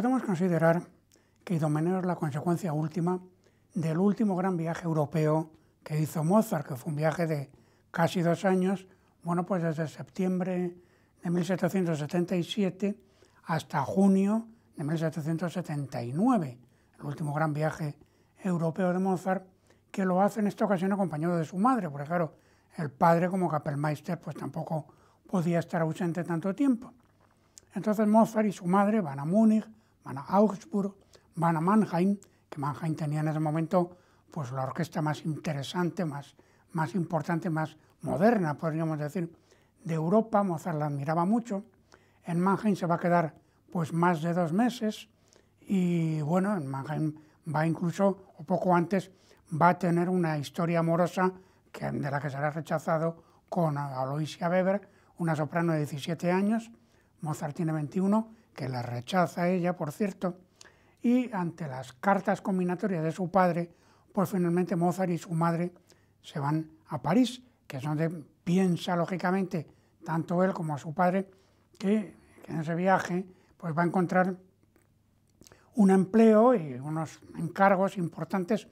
Podemos considerar que Idomeneo es la consecuencia última del último gran viaje europeo que hizo Mozart, que fue un viaje de casi dos años, bueno, pues desde septiembre de 1777 hasta junio de 1779, el último gran viaje europeo de Mozart, que lo hace en esta ocasión acompañado de su madre, porque claro, el padre como Kapellmeister pues tampoco podía estar ausente tanto tiempo. Entonces Mozart y su madre van a Múnich, van a Augsburg, van a Mannheim, que Mannheim tenía en ese momento pues la orquesta más interesante, más, más importante, más moderna, podríamos decir, de Europa, Mozart la admiraba mucho. En Mannheim se va a quedar pues más de dos meses y bueno, en Mannheim va incluso, o poco antes, va a tener una historia amorosa de la que será rechazado con Aloysia Weber, una soprano de 17 años, Mozart tiene 21, que la rechaza ella, por cierto, y ante las cartas combinatorias de su padre, pues finalmente Mozart y su madre se van a París, que es donde piensa lógicamente tanto él como su padre que, en ese viaje pues va a encontrar un empleo y unos encargos importantes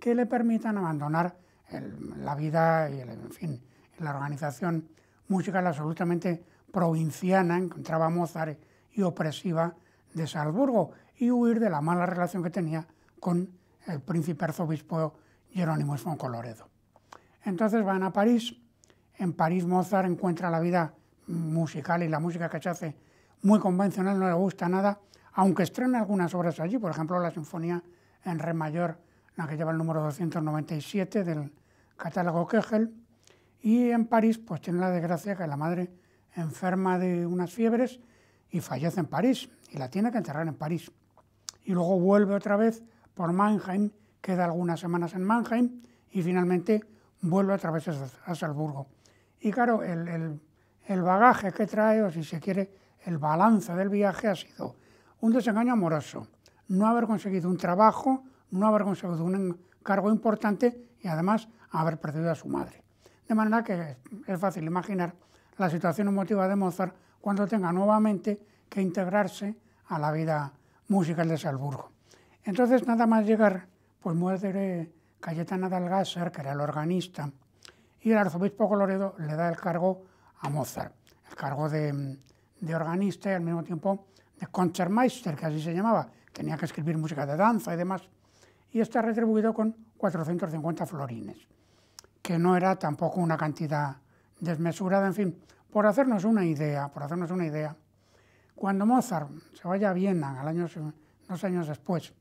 que le permitan abandonar la vida y en fin, la organización musical absolutamente provinciana, encontraba Mozart y opresiva de Salzburgo y huir de la mala relación que tenía con el príncipe arzobispo Jerónimo von Coloredo. Entonces van a París, en París Mozart encuentra la vida musical y la música que hace muy convencional, no le gusta nada, aunque estrena algunas obras allí, por ejemplo la Sinfonía en Re mayor, la que lleva el número 297 del catálogo Kegel, y en París pues tiene la desgracia que la madre enferma de unas fiebres y fallece en París y la tiene que enterrar en París. Y luego vuelve otra vez por Mannheim, queda algunas semanas en Mannheim y finalmente vuelve otra vez a Salzburgo. Y claro, el, bagaje que trae, o si se quiere, el balance del viaje ha sido un desengaño amoroso, no haber conseguido un trabajo, no haber conseguido un cargo importante y además haber perdido a su madre. De manera que es fácil imaginar la situación emotiva de Mozart cuando tenga nuevamente que integrarse a la vida musical de Salzburgo. Entonces, nada más llegar, pues muere Cayetana de que era el organista, y el arzobispo Coloredo le da el cargo a Mozart, el cargo de, mm, organista y al mismo tiempo de Konzertmeister, que así se llamaba, tenía que escribir música de danza y demás, y está retribuido con 450 florines, que no era tampoco una cantidad desmesurada, en fin, por hacernos una idea, por hacernos una idea, cuando Mozart se vaya a Viena al años después,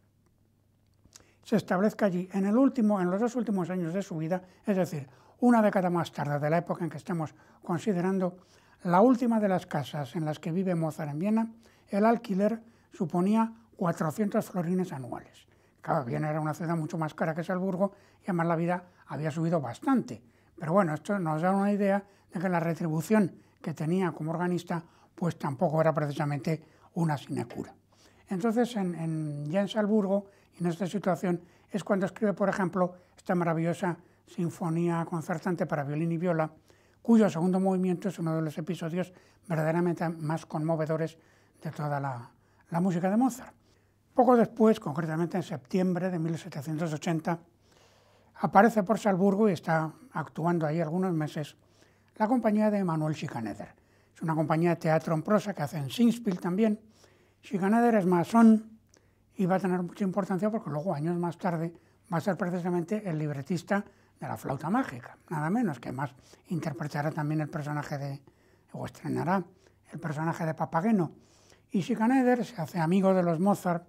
se establezca allí en, los dos últimos años de su vida, es decir, una década más tarde de la época en que estamos considerando, la última de las casas en las que vive Mozart en Viena, el alquiler suponía 400 florines anuales. Claro, Viena era una ciudad mucho más cara que Salzburgo y además la vida había subido bastante. Pero bueno, esto nos da una idea de que la retribución que tenía como organista pues tampoco era precisamente una sinecura. Entonces, en, en, ya en en esta situación, es cuando escribe, por ejemplo, esta maravillosa sinfonía concertante para violín y viola, cuyo segundo movimiento es uno de los episodios verdaderamente más conmovedores de toda la música de Mozart. Poco después, concretamente en septiembre de 1780, aparece por Salzburgo y está actuando ahí algunos meses la compañía de Manuel Schikaneder. Es una compañía de teatro en prosa que hace en Singspiel también. Schikaneder es masón y va a tener mucha importancia porque luego, años más tarde, va a ser precisamente el libretista de La flauta mágica, nada menos, que más interpretará también el personaje de, o estrenará el personaje de Papageno. Y Schikaneder se hace amigo de los Mozart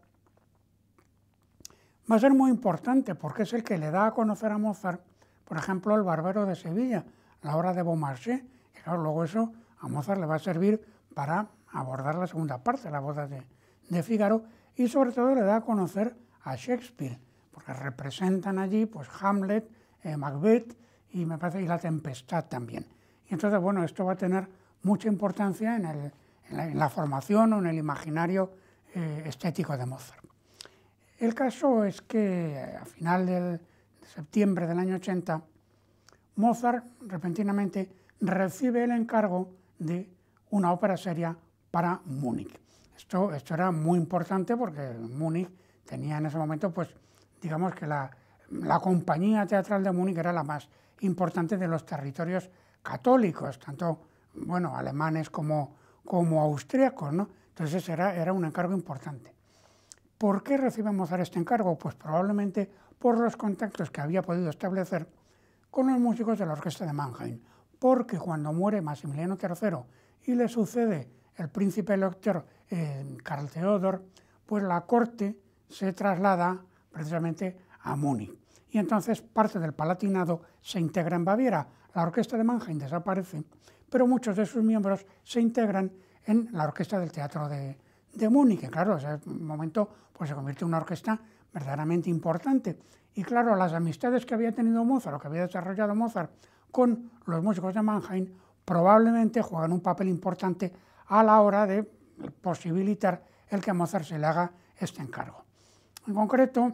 va a ser muy importante porque es el que le da a conocer a Mozart, por ejemplo, el Barbero de Sevilla, la obra de Beaumarchais, y luego eso a Mozart le va a servir para abordar la segunda parte, la boda de, Fígaro, y sobre todo le da a conocer a Shakespeare, porque representan allí pues Hamlet, eh, Macbeth y me parece la Tempestad también. Y entonces, bueno, esto va a tener mucha importancia en, la, formación o en el imaginario eh, estético de Mozart. El caso es que eh, a final de septiembre del año 80, Mozart repentinamente recibe el encargo de una ópera seria para Múnich. Esto, esto era muy importante porque Múnich tenía en ese momento, pues, digamos que la, compañía teatral de Múnich era la más importante de los territorios católicos, tanto bueno, alemanes como, como austríacos, ¿no? Entonces era, era un encargo importante. ¿Por qué recibe Mozart este encargo? Pues probablemente por los contactos que había podido establecer con los músicos de la orquesta de Mannheim, porque cuando muere Maximiliano III y le sucede el príncipe elector Carl eh, Theodor, pues la corte se traslada precisamente a Múnich. Y entonces parte del Palatinado se integra en Baviera. La orquesta de Mannheim desaparece, pero muchos de sus miembros se integran en la orquesta del Teatro de, de Múnich. Claro, ese momento pues, se convirtió en una orquesta verdaderamente importante. Y claro, las amistades que había tenido Mozart, o que había desarrollado Mozart con los músicos de Mannheim, probablemente juegan un papel importante a la hora de posibilitar el que a Mozart se le haga este encargo. En concreto,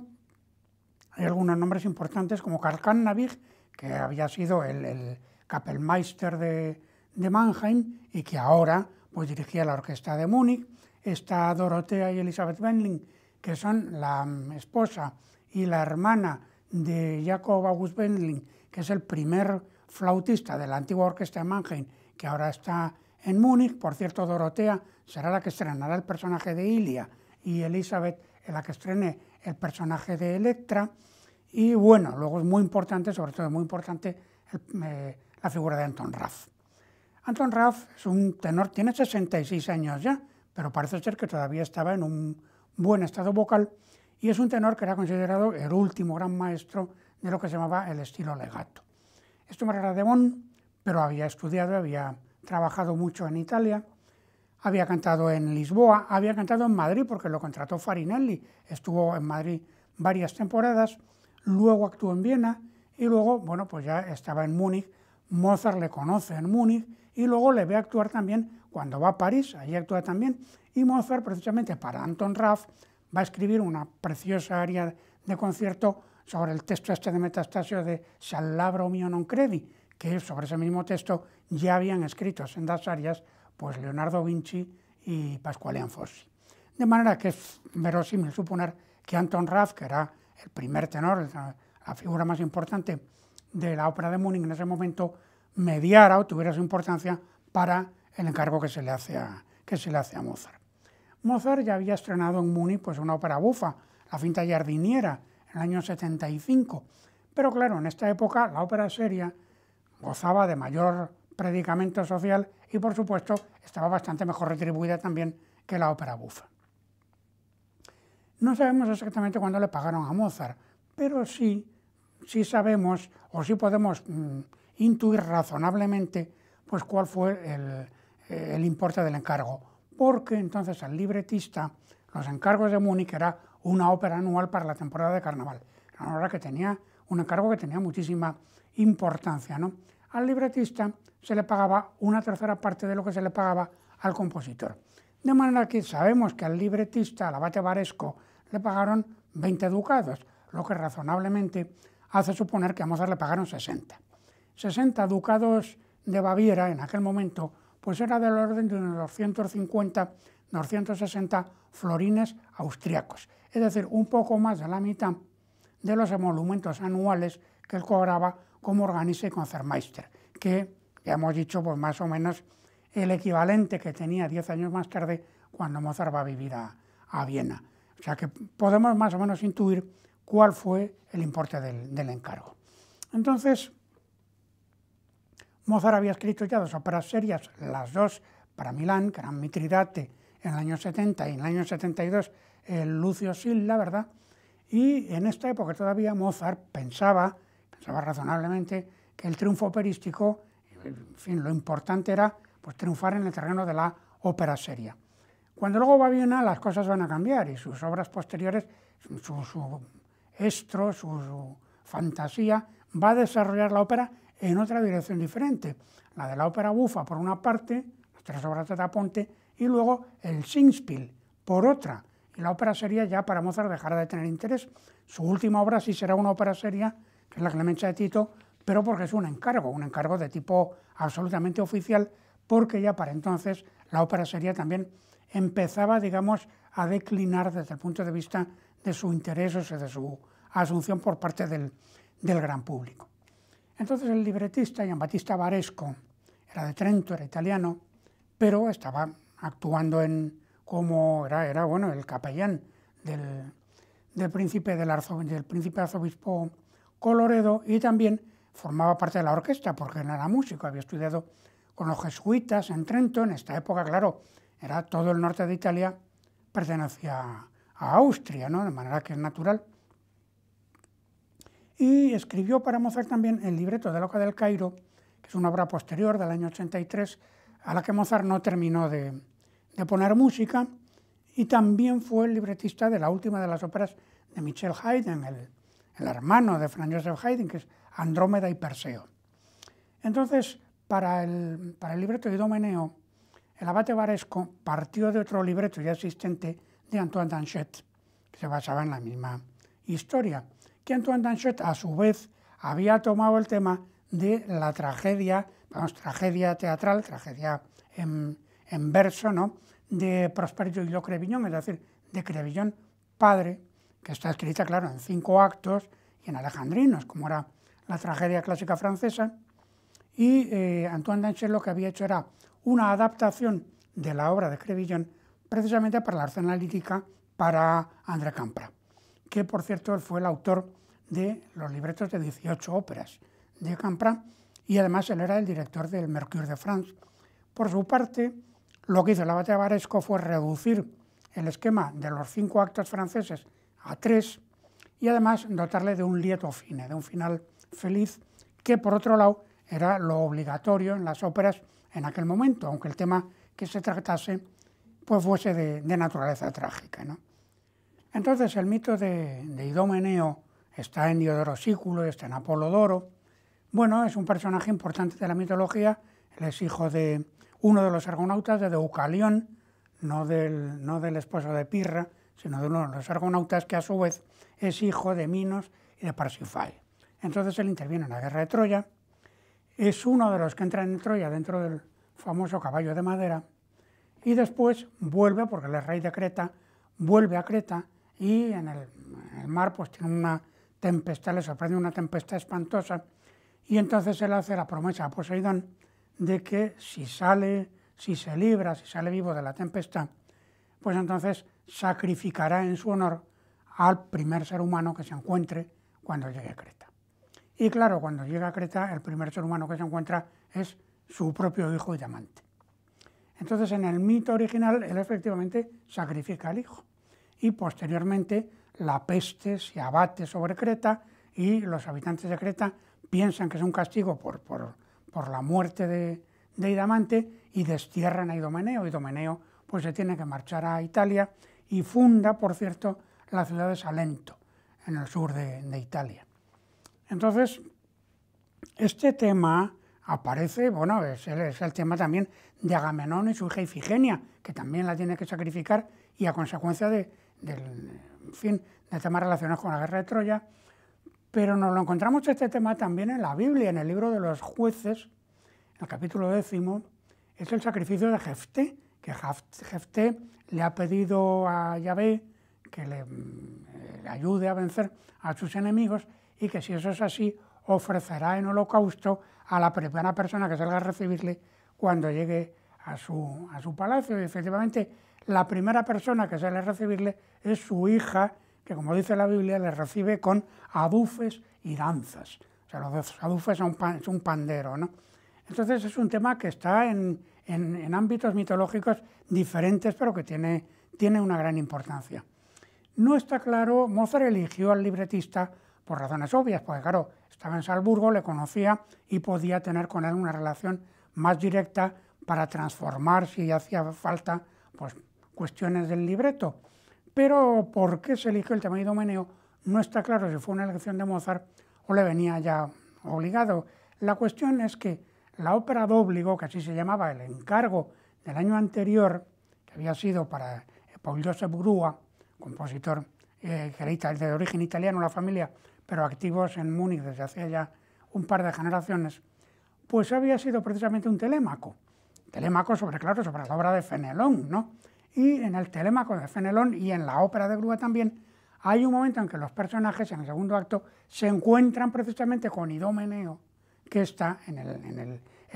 hay algunos nombres importantes como Karl Kannabich, que había sido el, el Kapellmeister de, de Mannheim y que ahora pues, dirigía la orquesta de Múnich, está Dorotea y Elizabeth Benling, que son la mm, esposa y la hermana de Jacob August Benling, que es el primer flautista de la antigua orquesta de Mannheim, que ahora está en Múnich. Por cierto, Dorotea será la que estrenará el personaje de Ilia y Elizabeth la que estrene el personaje de Electra. Y bueno, luego es muy importante, sobre todo es muy importante, eh, la figura de Anton Raff. Anton Raff es un tenor, tiene 66 años ya, pero parece ser que todavía estaba en un buen estado vocal y es un tenor que era considerado el último gran maestro de lo que se llamaba el estilo legato. Esto era de Bon, pero había estudiado, había trabajado mucho en Italia, había cantado en Lisboa, había cantado en Madrid porque lo contrató Farinelli, estuvo en Madrid varias temporadas, luego actuó en Viena y luego, bueno, pues ya estaba en Múnich, Mozart le conoce en Múnich y luego le ve actuar también cuando va a París, allí actúa también, y Mozart precisamente para Anton Raff va a escribir una preciosa área de concierto sobre el texto este de Metastasio de Salabro mio non credi, que sobre ese mismo texto ya habían escrito sendas áreas pues Leonardo Vinci y Pasquale Anfossi De manera que es verosímil suponer que Anton Raff, que era el primer tenor, la figura más importante de la ópera de Múnich en ese momento, mediara o tuviera su importancia para el encargo que se le hace a, que se le hace a Mozart. Mozart ya había estrenado en Múnich pues, una ópera bufa, La finta jardiniera, en el año 75, pero claro, en esta época la ópera seria gozaba de mayor predicamento social y por supuesto estaba bastante mejor retribuida también que la ópera bufa. No sabemos exactamente cuándo le pagaron a Mozart, pero sí, sí sabemos o sí podemos mm, intuir razonablemente pues, cuál fue el, importe del encargo, porque entonces al libretista los encargos de Múnich era una ópera anual para la temporada de carnaval. Era una obra que tenía un encargo que tenía muchísima importancia. ¿no? Al libretista se le pagaba una tercera parte de lo que se le pagaba al compositor. De manera que sabemos que al libretista, al abate Varesco, le pagaron 20 ducados, lo que razonablemente hace suponer que a Mozart le pagaron 60. 60 ducados de Baviera en aquel momento, pues era del orden de unos 250, 260 florines austriacos, es decir, un poco más de la mitad de los emolumentos anuales que él cobraba como organista y concertmeister, que ya hemos dicho, pues más o menos el equivalente que tenía 10 años más tarde cuando Mozart va a vivir a, Viena. O sea que podemos más o menos intuir cuál fue el importe del, del encargo. Entonces, Mozart había escrito ya dos óperas serias, las dos para Milán, que eran Mitridate en el año 70 y en el año 72 el Lucio Silla, ¿verdad? Y en esta época todavía Mozart pensaba, pensaba razonablemente, que el triunfo operístico, en fin, lo importante era pues, triunfar en el terreno de la ópera seria. Cuando luego va a las cosas van a cambiar y sus obras posteriores, su, estro, su fantasía, va a desarrollar la ópera en otra dirección diferente. La de la ópera bufa por una parte, las tres obras de Taponte, y luego el Singspiel por otra. Y la ópera seria ya para Mozart dejará de tener interés. Su última obra sí será una ópera seria, que es la Clemencia de Tito, pero porque es un encargo, un encargo de tipo absolutamente oficial, porque ya para entonces la ópera seria también empezaba, digamos, a declinar desde el punto de vista de su interés, o de su asunción por parte del gran público. Entonces el libretista, Giambattista Varesco, era de Trento, era italiano, pero estaba actuando en como era, bueno, el capellán del, príncipe del, arzobispo Coloredo y también formaba parte de la orquesta porque no era músico, había estudiado con los jesuitas en Trento, en esta época, claro, era todo el norte de Italia, pertenecía a Austria, de manera que es natural y escribió para Mozart también el libreto de Loca del Cairo, que es una obra posterior del año 83, a la que Mozart no terminó de, poner música, y también fue el libretista de la última de las óperas de Michel Haydn, el, hermano de Franz Joseph Haydn, que es Andrómeda y Perseo. Entonces, para el, para libreto de Idomeneo, el abate Varesco partió de otro libreto ya existente de Antoine Danchet, que se basaba en la misma historia que Antoine Danchet, a su vez había tomado el tema de la tragedia, vamos, tragedia teatral, tragedia en, verso, ¿no? de Prosperio y lo Crevillón, es decir, de Crevillón padre, que está escrita, claro, en cinco actos y en alejandrinos, como era la tragedia clásica francesa. Y eh, Antoine Danchet lo que había hecho era una adaptación de la obra de Crevillón, precisamente para la arte analítica para André Campra que por cierto él fue el autor de los libretos de 18 óperas de Campra y además él era el director del Mercure de France. Por su parte, lo que hizo el abate Varesco fue reducir el esquema de los cinco actos franceses a tres y además dotarle de un lieto fine, de un final feliz, que por otro lado era lo obligatorio en las óperas en aquel momento, aunque el tema que se tratase pues fuese de, naturaleza trágica. Entonces el mito de, Idomeneo está en Diodoro Sículo, está en Apolodoro. Bueno, es un personaje importante de la mitología, él es hijo de uno de los argonautas, de Deucalión, no del, no esposo de Pirra, sino de uno de los argonautas que a su vez es hijo de Minos y de Parsifal. Entonces él interviene en la guerra de Troya, es uno de los que entra en Troya dentro del famoso caballo de madera, y después vuelve, porque él es rey de Creta, vuelve a Creta y en el, mar pues tiene una tempestad, le sorprende una tempestad espantosa y entonces él hace la promesa a Poseidón de que si sale, si se libra, si sale vivo de la tempestad, pues entonces sacrificará en su honor al primer ser humano que se encuentre cuando llegue a Creta. Y claro, cuando llega a Creta, el primer ser humano que se encuentra es su propio hijo y amante. Entonces, en el mito original, él efectivamente sacrifica al hijo y posteriormente la peste se abate sobre Creta y los habitantes de Creta piensan que es un castigo por, la muerte de, de Idamante y destierran a Idomeneo. Idomeneo pues se tiene que marchar a Italia y funda, por cierto, la ciudad de Salento, en el sur de, Italia. Entonces, este tema aparece, bueno, es el, es el, tema también de Agamenón y su hija Ifigenia, que también la tiene que sacrificar y a consecuencia de, del, en fin, de temas relacionados con la guerra de Troya, pero nos lo encontramos este tema también en la Biblia, en el libro de los jueces, en el capítulo décimo, es el sacrificio de Jefté, que Jefté le ha pedido a Yahvé que eh, le, ayude a vencer a sus enemigos y que si eso es así, ofrecerá en holocausto a la primera persona que salga a recibirle cuando llegue a su, a su palacio. Y efectivamente, la primera persona que sale a recibirle es su hija, que como dice la Biblia, le recibe con adufes y danzas. O sea, los adufes son es un pandero, ¿no? Entonces es un tema que está en, ámbitos mitológicos diferentes, pero que tiene, tiene una gran importancia. No está claro, Mozart eligió al libretista por razones obvias, porque claro, estaba en Salzburgo, le conocía y podía tener con él una relación más directa para transformar, si hacía falta, pues cuestiones del libreto. Pero por qué se eligió el tema de Idomeneo no está claro si fue una elección de Mozart o le venía ya obligado. La cuestión es que la ópera de óbligo, que así se llamaba el encargo del año anterior, que había sido para Paul Joseph Grua, compositor eh, de origen italiano, la familia, pero activos en Múnich desde hace ya un par de generaciones, pues había sido precisamente un telémaco. Telémaco sobre, claro, sobre la obra de Fenelón, ¿no? Y en el Telémaco de Fenelón y en la ópera de Grúa también hay un momento en que los personajes en el segundo acto se encuentran precisamente con Idomeneo, que está en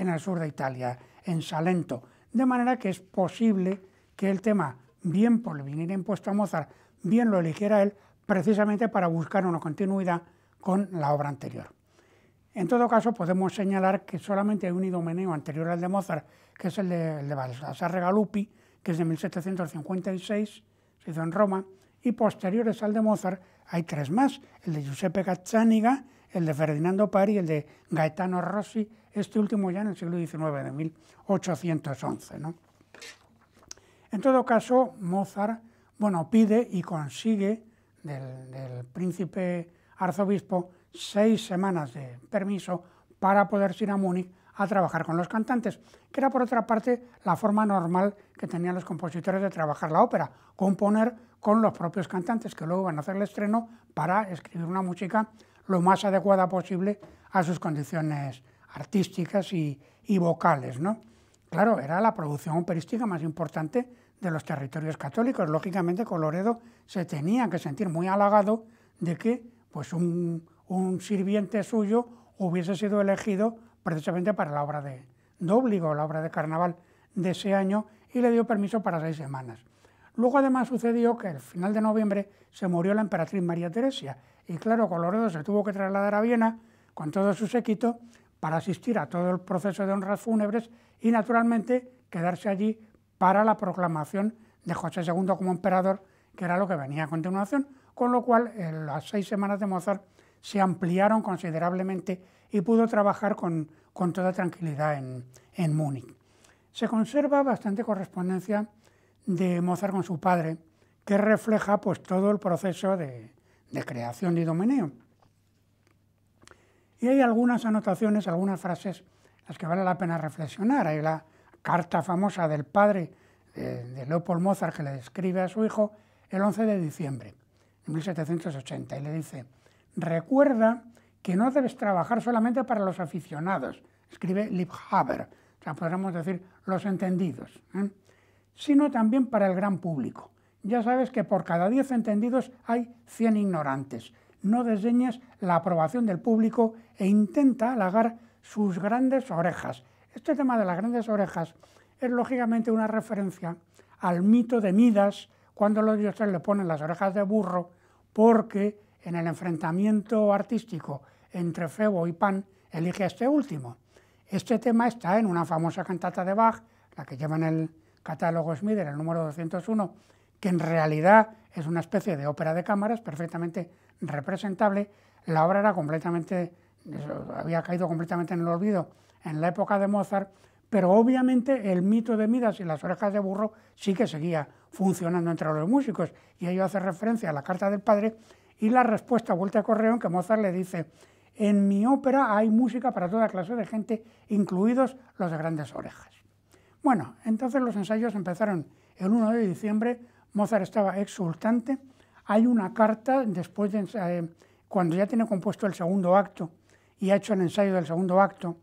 el, sur de Italia, en Salento. De manera que es posible que el tema, bien por venir impuesto a Mozart, bien lo eligiera él, precisamente para buscar una continuidad con la obra anterior. En todo caso, podemos señalar que solamente hay un idomeneo anterior al de Mozart, que es el de, el de Regalupi, que es de 1756, se hizo en Roma, y posteriores al de Mozart hay tres más, el de Giuseppe Gazzaniga, el de Ferdinando Pari y el de Gaetano Rossi, este último ya en el siglo XIX, de 1811. ¿no? En todo caso, Mozart bueno, pide y consigue del, príncipe arzobispo seis semanas de permiso para poder ir a Múnich a trabajar con los cantantes, que era por otra parte la forma normal que tenían los compositores de trabajar la ópera, componer con los propios cantantes que luego van a hacer el estreno para escribir una música lo más adecuada posible a sus condiciones artísticas y, vocales. ¿no? Claro, era la producción operística más importante de los territorios católicos. Lógicamente, Coloredo se tenía que sentir muy halagado de que pues un sirviente suyo hubiese sido elegido precisamente para la obra de, no la obra de carnaval de ese año y le dio permiso para seis semanas. Luego además sucedió que al final de noviembre se murió la emperatriz María Teresia y claro, Coloredo se tuvo que trasladar a Viena con todo su séquito para asistir a todo el proceso de honras fúnebres y naturalmente quedarse allí para la proclamación de José II como emperador, que era lo que venía a continuación, con lo cual eh, las seis semanas de Mozart se ampliaron considerablemente y pudo trabajar con, toda tranquilidad en, Múnich. Se conserva bastante correspondencia de Mozart con su padre, que refleja pues, todo el proceso de, de creación de Idomeneo. Y hay algunas anotaciones, algunas frases, las que vale la pena reflexionar. Hay la carta famosa del padre de, Leopold Mozart que le describe a su hijo el 11 de diciembre de 1780 y le dice, recuerda que no debes trabajar solamente para los aficionados, escribe Liebhaber, o sea, podríamos decir los entendidos, ¿eh? sino también para el gran público. Ya sabes que por cada 10 entendidos hay 100 ignorantes. No desdeñes la aprobación del público e intenta halagar sus grandes orejas. Este tema de las grandes orejas es lógicamente una referencia al mito de Midas cuando los dioses le ponen las orejas de burro porque en el enfrentamiento artístico entre Febo y Pan, elige a este último. Este tema está en una famosa cantata de Bach, la que lleva en el catálogo Schmider, el número 201, que en realidad es una especie de ópera de cámaras perfectamente representable. La obra era completamente, había caído completamente en el olvido en la época de Mozart, pero obviamente el mito de Midas y las orejas de burro sí que seguía funcionando entre los músicos, y ello hace referencia a la carta del padre y la respuesta vuelta a en que Mozart le dice, en mi ópera hay música para toda clase de gente, incluidos los de grandes orejas. Bueno, entonces los ensayos empezaron el 1 de diciembre, Mozart estaba exultante, hay una carta después de, eh, cuando ya tiene compuesto el segundo acto y ha hecho el ensayo del segundo acto,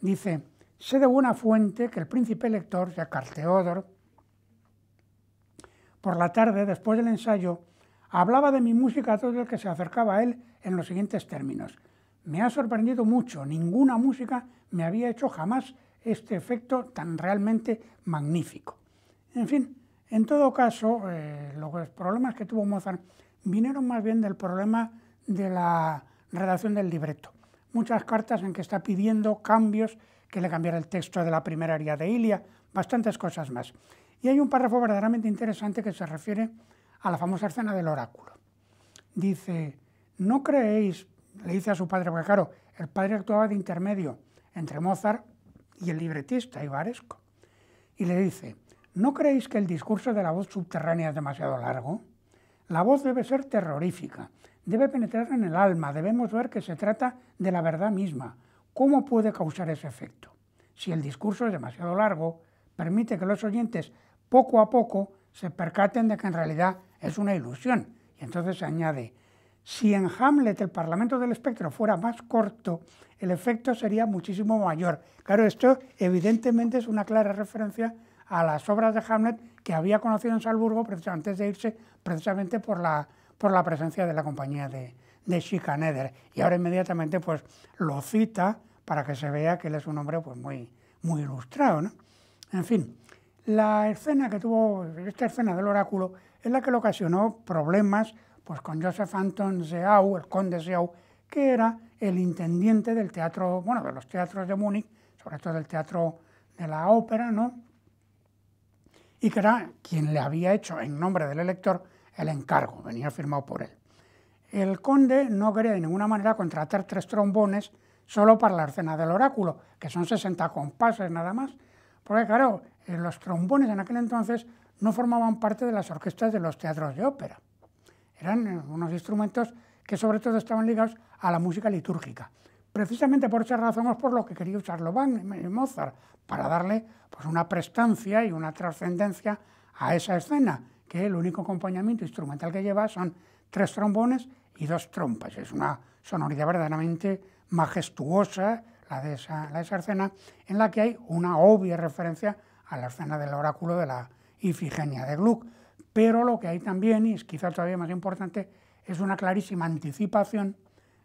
dice, sé de buena fuente que el príncipe lector, ya Carteodor, por la tarde, después del ensayo, hablaba de mi música a todo el que se acercaba a él en los siguientes términos. Me ha sorprendido mucho, ninguna música me había hecho jamás este efecto tan realmente magnífico. En fin, en todo caso, eh, los problemas que tuvo Mozart vinieron más bien del problema de la redacción del libreto. Muchas cartas en que está pidiendo cambios, que le cambiara el texto de la primera aria de Ilia, bastantes cosas más. Y hay un párrafo verdaderamente interesante que se refiere a la famosa escena del oráculo. Dice, ¿no creéis, le dice a su padre, porque claro, el padre actuaba de intermedio entre Mozart y el libretista Ibaresco, y le dice, ¿no creéis que el discurso de la voz subterránea es demasiado largo? La voz debe ser terrorífica, debe penetrar en el alma, debemos ver que se trata de la verdad misma. ¿Cómo puede causar ese efecto? Si el discurso es demasiado largo, permite que los oyentes poco a poco se percaten de que en realidad es una ilusión. Y entonces se añade, si en Hamlet el Parlamento del Espectro fuera más corto, el efecto sería muchísimo mayor. Claro, esto evidentemente es una clara referencia a las obras de Hamlet que había conocido en Salzburgo antes de irse, precisamente por la, por la presencia de la compañía de, de Schikaneder. Y ahora inmediatamente pues, lo cita para que se vea que él es un hombre pues, muy, muy ilustrado. ¿no? En fin, la escena que tuvo, esta escena del oráculo, es la que le ocasionó problemas pues con Joseph Anton Seau, el conde Seau, que era el intendiente del teatro, bueno, de los teatros de Múnich, sobre todo del teatro de la ópera, ¿no? Y que era quien le había hecho en nombre del elector el encargo, venía firmado por él. El conde no quería de ninguna manera contratar tres trombones solo para la escena del oráculo, que son 60 compases nada más, porque claro, eh, los trombones en aquel entonces no formaban parte de las orquestas de los teatros de ópera. Eran unos instrumentos que sobre todo estaban ligados a la música litúrgica. Precisamente por esas razones por lo que quería usarlo Mozart, para darle pues, una prestancia y una trascendencia a esa escena, que el único acompañamiento instrumental que lleva son tres trombones y dos trompas. Es una sonoridad verdaderamente majestuosa la de esa, la de esa escena, en la que hay una obvia referencia a la escena del oráculo de la Ifigenia de Gluck. Pero lo que hay también, y es quizá todavía más importante, es una clarísima anticipación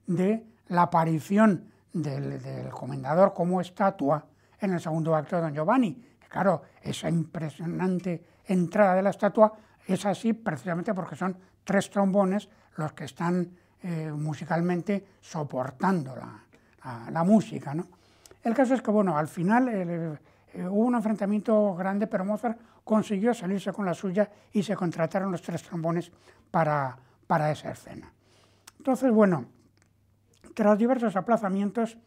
de la aparición del, comendador como estatua en el segundo acto de Don Giovanni. claro, esa impresionante entrada de la estatua es así precisamente porque son tres trombones los que están eh, musicalmente soportando la, música. El caso es que, bueno, al final... Eh, hubo un enfrentamiento grande, pero Mozart consiguió salirse con la suya y se contrataron los tres trombones para, para esa escena. Entonces, bueno, tras diversos aplazamientos,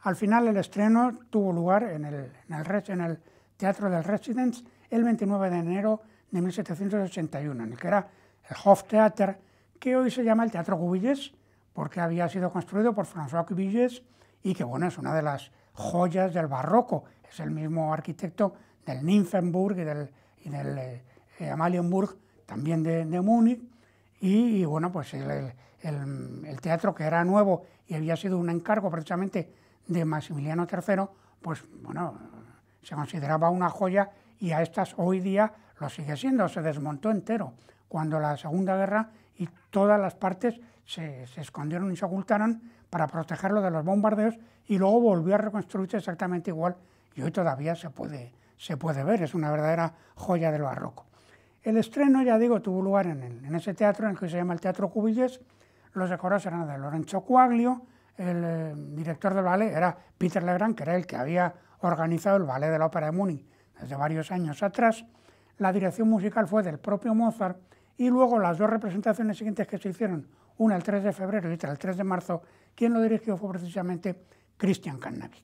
al final el estreno tuvo lugar en el, en el, en el Teatro del Residence el 29 de enero de 1781, en el que era el Hoftheater, que hoy se llama el Teatro Cubilles, porque había sido construido por François Cubilles y que, bueno, es una de las joyas del barroco. Es el mismo arquitecto del Nymphenburg y del, eh, Amalienburg, también de, Múnich. Y, bueno, pues el, teatro que era nuevo y había sido un encargo precisamente de Maximiliano III, pues bueno, se consideraba una joya y a estas hoy día lo sigue siendo, se desmontó entero cuando la Segunda Guerra y todas las partes se escondieron y se ocultaron para protegerlo de los bombardeos y luego volvió a reconstruirse exactamente igual y hoy todavía se puede, se puede ver, es una verdadera joya del barroco. El estreno, ya digo, tuvo lugar en, ese teatro, en el que se llama el Teatro Cubillés, los decorados eran de Lorenzo Coaglio, el eh, director del ballet era Peter Legrand, que era el que había organizado el ballet de la Ópera de Munich desde varios años atrás, la dirección musical fue del propio Mozart y luego las dos representaciones siguientes que se hicieron, una el 3 de febrero y otra el 3 de marzo, quien lo dirigió fue precisamente Christian Carnacki.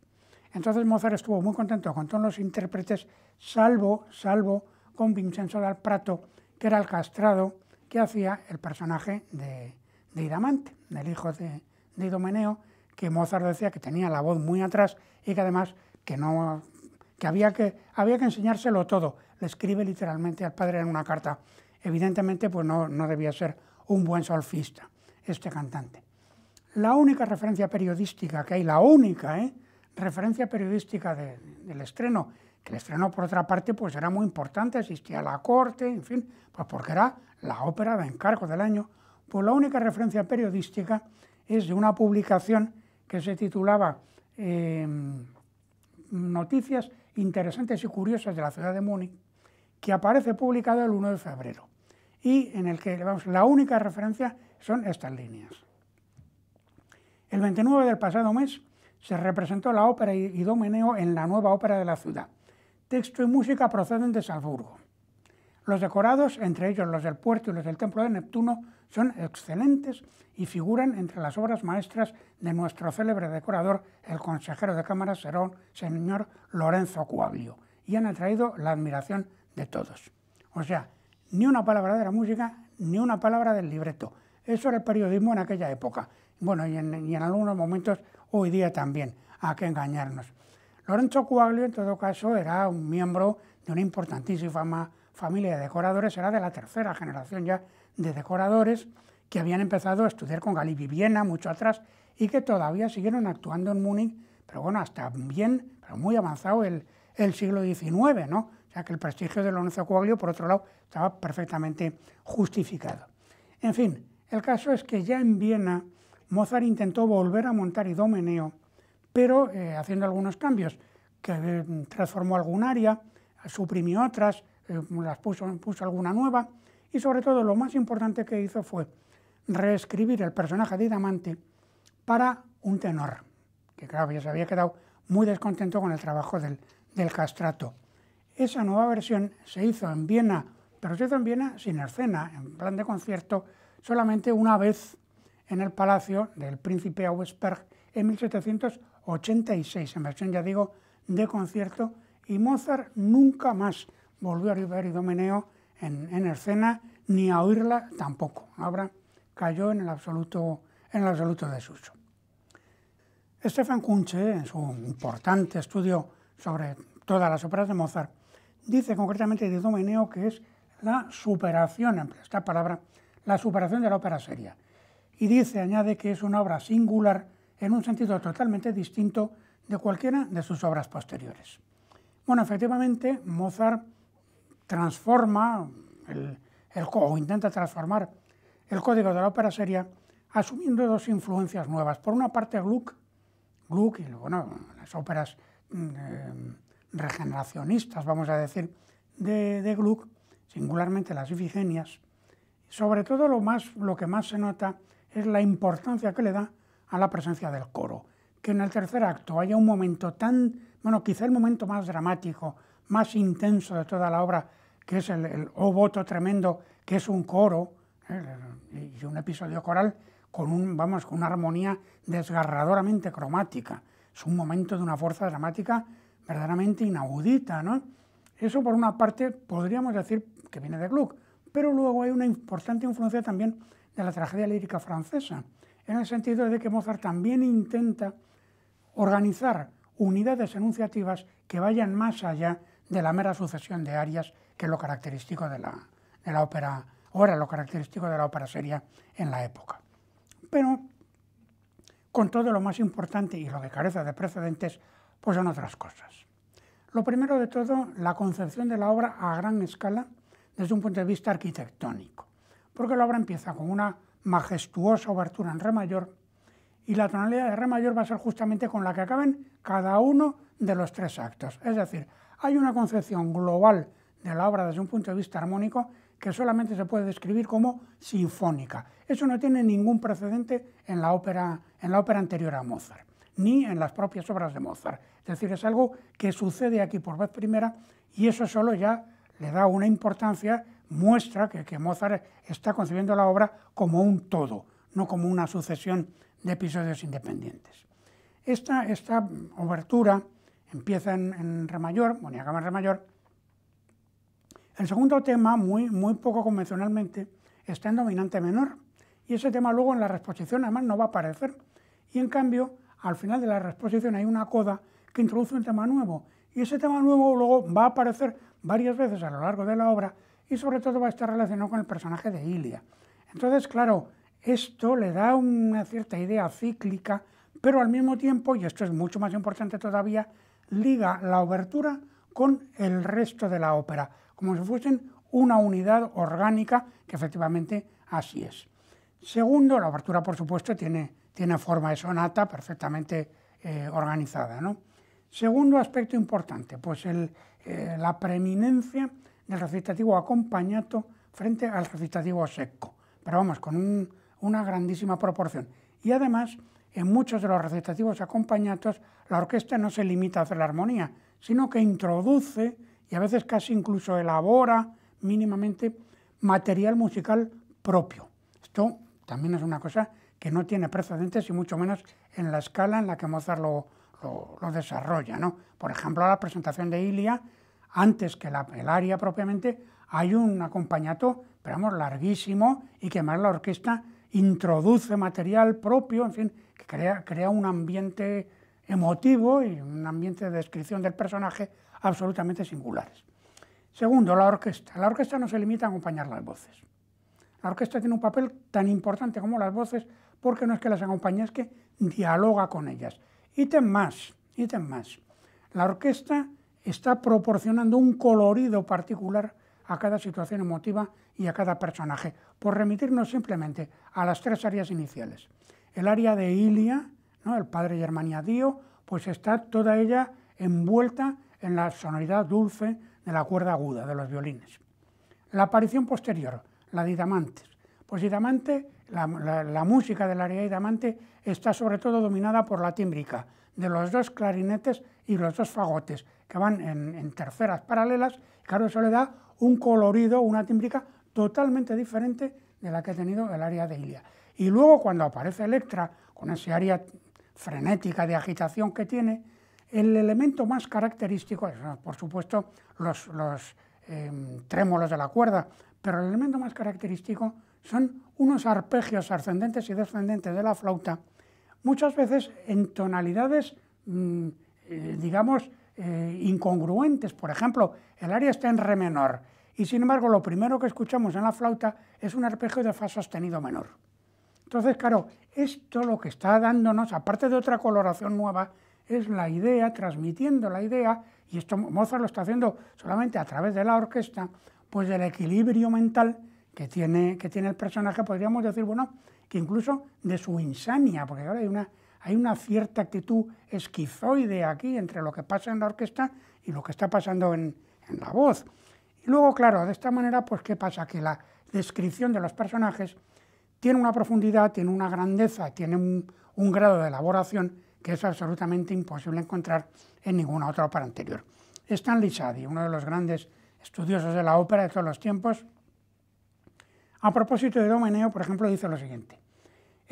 Entonces Mozart estuvo muy contento con todos los intérpretes, salvo, salvo con Vincenzo dal Prato, que era el castrado que hacía el personaje de, de Idamante, del hijo de, de Idomeneo, que Mozart decía que tenía la voz muy atrás y que además que no que había que había que enseñárselo todo. Le escribe literalmente al padre en una carta. Evidentemente, pues no, no debía ser un buen solfista este cantante. La única referencia periodística que hay, la única ¿eh? referencia periodística del estreno, que el estreno por otra parte pues era muy importante, existía la corte, en fin, pues porque era la ópera de encargo del año, pues la única referencia periodística es de una publicación que se titulaba em, Noticias interesantes y curiosas de la ciudad de Múnich, que aparece publicada el 1 de febrero y en el que vamos, la única referencia son estas líneas. El 29 del pasado mes se representó la ópera Idomeneo en la nueva ópera de la ciudad. Texto y música proceden de Salzburgo. Los decorados, entre ellos los del puerto y los del templo de Neptuno, son excelentes y figuran entre las obras maestras de nuestro célebre decorador, el consejero de cámara señor Lorenzo Cuaglio, y han atraído la admiración de todos. O sea, ni una palabra de la música, ni una palabra del libreto. Eso era el periodismo en aquella época. Bueno, y en, algunos momentos hoy día también, ¿a que engañarnos. Lorenzo Cuaglio, en todo caso, era un miembro de una importantísima familia de decoradores, era de la tercera generación ya de decoradores que habían empezado a estudiar con Galibi Viena mucho atrás y que todavía siguieron actuando en Múnich, pero bueno, hasta bien, pero muy avanzado el, el siglo XIX, ¿no? O sea que el prestigio de Lorenzo Cuaglio, por otro lado, estaba perfectamente justificado. En fin, el caso es que ya en Viena Mozart intentó volver a montar Idomeneo, pero eh, haciendo algunos cambios, que mm, transformó algún área, suprimió otras, eh, las puso, alguna nueva, y sobre todo lo más importante que hizo fue reescribir el personaje de Idamante para un tenor, que claro, ya se había quedado muy descontento con el trabajo del, del castrato. Esa nueva versión se hizo en Viena, pero se hizo en Viena sin escena, en plan de concierto, solamente una vez en el palacio del príncipe Auersperg en 1786, en versión, ya digo, de concierto, y Mozart nunca más volvió a ver Idomeneo en, escena ni a oírla tampoco. Ahora cayó en el absoluto, en el absoluto desuso. Stefan Kunche, en su importante estudio sobre todas las óperas de Mozart, dice concretamente de Idomeneo que es la superación, en esta palabra, la superación de la ópera seria. Y dice, añade, que es una obra singular en un sentido totalmente distinto de cualquiera de sus obras posteriores. Bueno, efectivamente, Mozart transforma el, o intenta transformar el código de la ópera seria asumiendo dos influencias nuevas. Por una parte, Gluck, Gluck y bueno, las óperas mm, eh, regeneracionistas, vamos a decir, de Gluck, singularmente las Ifigenias, sobre todo lo, más, lo que más se nota es la importancia que le da a la presencia del coro. Que en el tercer acto haya un momento tan, bueno, quizá el momento más dramático, más intenso de toda la obra, que es el, el oh voto tremendo, que es un coro eh, y un episodio coral con, vamos, con una armonía desgarradoramente cromática. Es un momento de una fuerza dramática verdaderamente inaudita. Eso por una parte podríamos decir que viene de Gluck, pero luego hay una importante influencia también de la tragedia lírica francesa, en el sentido de que Mozart también intenta organizar unidades enunciativas que vayan más allá de la mera sucesión de arias, que lo característico de la, ópera, era lo característico de la ópera seria en la época. Pero, con todo lo más importante y lo que carece de precedentes, pues son otras cosas. Lo primero de todo, la concepción de la obra a gran escala, desde un punto de vista arquitectónico, porque la obra empieza con una majestuosa obertura en re mayor y la tonalidad de re mayor va a ser justamente con la que acaben cada uno de los tres actos. Es decir, hay una concepción global de la obra desde un punto de vista armónico que solamente se puede describir como sinfónica. Eso no tiene ningún precedente en la ópera, en la ópera anterior a Mozart, ni en las propias obras de Mozart. Es decir, es algo que sucede aquí por vez primera y eso solo ya le da una importancia, muestra que, Mozart está concibiendo la obra como un todo, no como una sucesión de episodios independientes. Esta, esta obertura empieza en, Re mayor, Moniagama en Re mayor. El segundo tema, muy, muy poco convencionalmente, está en dominante menor. Y ese tema luego en la reposición además no va a aparecer. Y en cambio, al final de la reposición hay una coda que introduce un tema nuevo. Y ese tema nuevo luego va a aparecer varias veces a lo largo de la obra y sobre todo va a estar relacionado con el personaje de Ilia. Entonces, claro, esto le da una cierta idea cíclica, pero al mismo tiempo, y esto es mucho más importante todavía, liga la obertura con el resto de la ópera, como si fuesen una unidad orgánica, que efectivamente así es. Segundo, la obertura, por supuesto, tiene, tiene forma de sonata perfectamente eh, organizada. Segundo aspecto importante, pues el, la preeminencia del recitativo acompañado frente al recitativo seco, pero vamos, con una grandísima proporción. Y además, en muchos de los recitativos acompañados la orquesta no se limita a hacer la armonía, sino que introduce y a veces casi incluso elabora mínimamente material musical propio. Esto también es una cosa que no tiene precedentes y mucho menos en la escala en la que Mozart lo, lo, desarrolla. Por ejemplo, la presentación de Ilia, antes que la, el aria propiamente, hay un acompañato, pero larguísimo y que además la orquesta introduce material propio, en fin, que crea, crea un ambiente emotivo y un ambiente de descripción del personaje absolutamente singulares. Segundo, la orquesta. La orquesta no se limita a acompañar las voces. La orquesta tiene un papel tan importante como las voces porque no es que las acompañe, es que dialoga con ellas. Ítem más, y más. La orquesta está proporcionando un colorido particular a cada situación emotiva y a cada personaje, por remitirnos simplemente a las tres áreas iniciales. El área de Ilia, ¿no? el padre Germania Dio, pues está toda ella envuelta en la sonoridad dulce de la cuerda aguda de los violines. La aparición posterior, la de Idamante. Pues Idamante, la, música del área de Idamante está sobre todo dominada por la tímbrica, de los dos clarinetes y los dos fagotes, que van en, terceras paralelas. Claro, eso le da un colorido, una tímbrica totalmente diferente de la que ha tenido el área de Ilia. Y luego cuando aparece Electra, con ese área frenética de agitación que tiene, el elemento más característico, por supuesto, los, los em, trémolos de la cuerda, pero el elemento más característico son unos arpegios ascendentes y descendentes de la flauta muchas veces en tonalidades, mm, eh, digamos, eh, incongruentes. Por ejemplo, el área está en re menor y sin embargo lo primero que escuchamos en la flauta es un arpegio de fa sostenido menor. Entonces, claro, esto lo que está dándonos, aparte de otra coloración nueva, es la idea, transmitiendo la idea, y esto Mozart lo está haciendo solamente a través de la orquesta, pues del equilibrio mental que tiene, que tiene el personaje, podríamos decir, bueno, que incluso de su insania, porque ahora hay una, cierta actitud esquizoide aquí entre lo que pasa en la orquesta y lo que está pasando en, la voz. Y luego, claro, de esta manera, pues ¿qué pasa? Que la descripción de los personajes tiene una profundidad, tiene una grandeza, tiene un, grado de elaboración que es absolutamente imposible encontrar en ninguna otra ópera anterior. Stanley Lisadi, uno de los grandes estudiosos de la ópera de todos los tiempos, a propósito de Domeneo, por ejemplo, dice lo siguiente.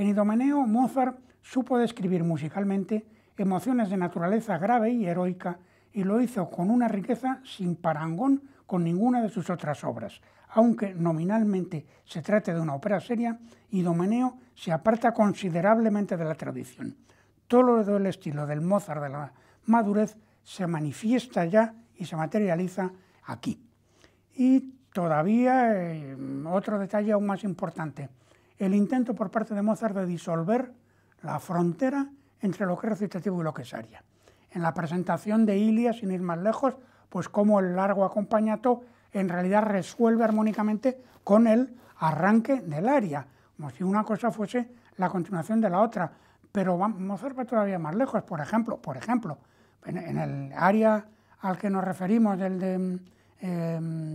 En Idomeneo, Mozart supo describir musicalmente emociones de naturaleza grave y heroica y lo hizo con una riqueza sin parangón con ninguna de sus otras obras. Aunque nominalmente se trate de una ópera seria, Idomeneo se aparta considerablemente de la tradición. Todo lo del estilo del Mozart de la madurez se manifiesta ya y se materializa aquí. Y todavía eh, otro detalle aún más importante el intento por parte de Mozart de disolver la frontera entre lo que es recitativo y lo que es aria. En la presentación de Ilia, sin ir más lejos, pues como el largo acompañato en realidad resuelve armónicamente con el arranque del aria, como si una cosa fuese la continuación de la otra. Pero Mozart va todavía más lejos, por ejemplo, por ejemplo, en, el aria al que nos referimos, mm, em, del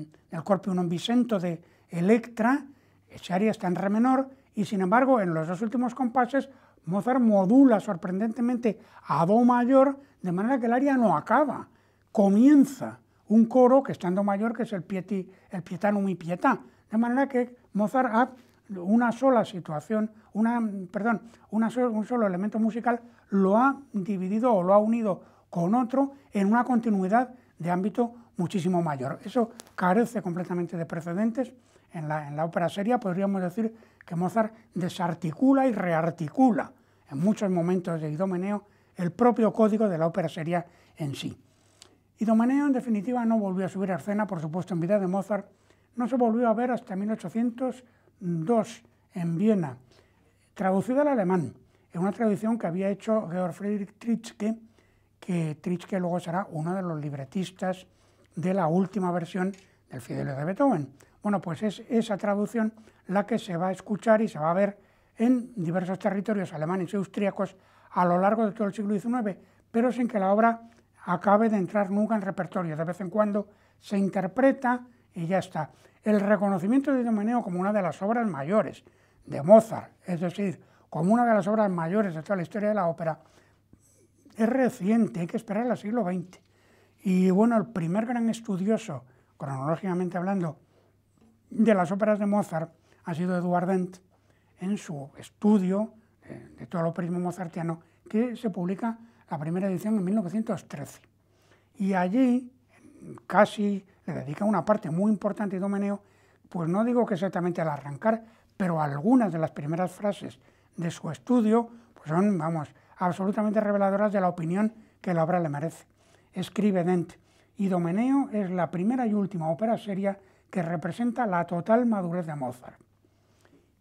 de, eh, del de Electra, aria está en re menor y sin embargo en los dos últimos compases Mozart modula sorprendentemente a do mayor de manera que el aria no acaba, comienza un coro que está en do mayor que es el pieti, el pietano mi de manera que Mozart ha una sola situación, perdón, un solo elemento musical lo ha dividido o lo ha unido con otro en una continuidad de ámbito muchísimo mayor. Eso carece completamente de precedentes en la, ópera seria podríamos decir que Mozart desarticula y rearticula en muchos momentos de Idomeneo el propio código de la ópera seria en sí. Idomeneo, en definitiva, no volvió a subir a escena, por supuesto, en vida de Mozart. No se volvió a ver hasta 1802 en Viena, traducido al alemán, en una traducción que había hecho Georg Friedrich Tritschke, que Tritzke luego será uno de los libretistas de la última versión del Fidelio de Beethoven, bueno, pues es esa traducción la que se va a escuchar y se va a ver en diversos territorios alemanes y austríacos a lo largo de todo el siglo XIX, pero sin que la obra acabe de entrar nunca en repertorio. De vez en cuando se interpreta y ya está. El reconocimiento de Domeneo como una de las obras mayores de Mozart, es decir, como una de las obras mayores de toda la historia de la ópera, es reciente, hay que esperar al siglo XX. Y bueno, el primer gran estudioso, cronológicamente hablando, de las óperas de Mozart ha sido Eduard Dent en su estudio de todo el operismo mozartiano, que se publica la primera edición en 1913. Y allí casi le dedica una parte muy importante a Domeneo, pues no digo que exactamente al arrancar, pero algunas de las primeras frases de su estudio pues son, vamos, absolutamente reveladoras de la opinión que la obra le merece. Escribe Dent, y Domeneo es la primera y última ópera seria que representa la total madurez de Mozart.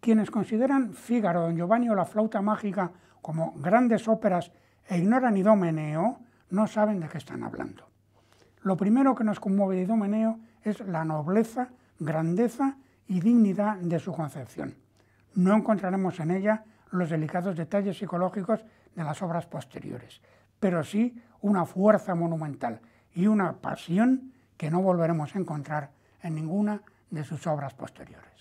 Quienes consideran Fígaro, Don Giovanni o la flauta mágica como grandes óperas e ignoran Idomeneo, no saben de qué están hablando. Lo primero que nos conmueve de Idomeneo es la nobleza, grandeza y dignidad de su concepción. No encontraremos en ella los delicados detalles psicológicos de las obras posteriores, pero sí una fuerza monumental y una pasión que no volveremos a encontrar en ninguna de sus obras posteriores.